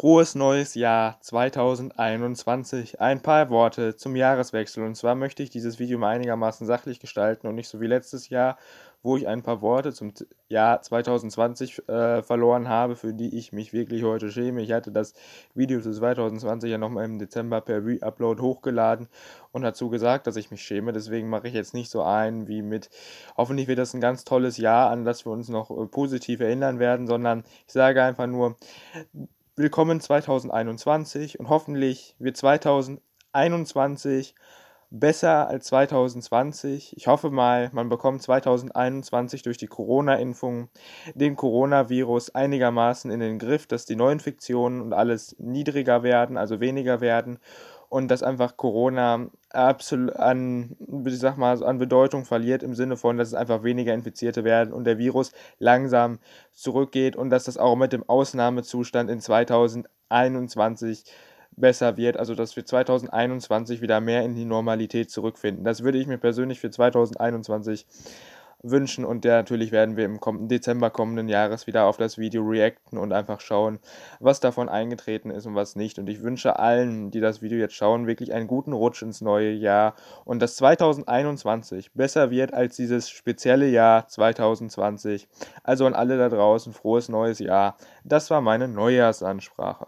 Frohes neues Jahr 2021. Ein paar Worte zum Jahreswechsel. Und zwar möchte ich dieses Video mal einigermaßen sachlich gestalten und nicht so wie letztes Jahr, wo ich ein paar Worte zum Jahr 2020 äh, verloren habe, für die ich mich wirklich heute schäme. Ich hatte das Video zu 2020 ja nochmal im Dezember per Re-Upload hochgeladen und dazu gesagt, dass ich mich schäme. Deswegen mache ich jetzt nicht so ein wie mit, hoffentlich wird das ein ganz tolles Jahr, an das wir uns noch äh, positiv erinnern werden, sondern ich sage einfach nur, willkommen 2021 und hoffentlich wird 2021 besser als 2020. Ich hoffe mal, man bekommt 2021 durch die Corona-Impfung den Coronavirus einigermaßen in den Griff, dass die Neuinfektionen und alles niedriger werden, also weniger werden und dass einfach Corona absolut an, ich sag mal, an Bedeutung verliert im Sinne von, dass es einfach weniger Infizierte werden und der Virus langsam zurückgeht und dass das auch mit dem Ausnahmezustand in 2021 besser wird, also dass wir 2021 wieder mehr in die Normalität zurückfinden. Das würde ich mir persönlich für 2021 wünschen und ja, natürlich werden wir im kommenden Dezember kommenden Jahres wieder auf das Video reacten und einfach schauen, was davon eingetreten ist und was nicht. Und ich wünsche allen, die das Video jetzt schauen, wirklich einen guten Rutsch ins neue Jahr und dass 2021 besser wird als dieses spezielle Jahr 2020. Also an alle da draußen frohes neues Jahr. Das war meine Neujahrsansprache.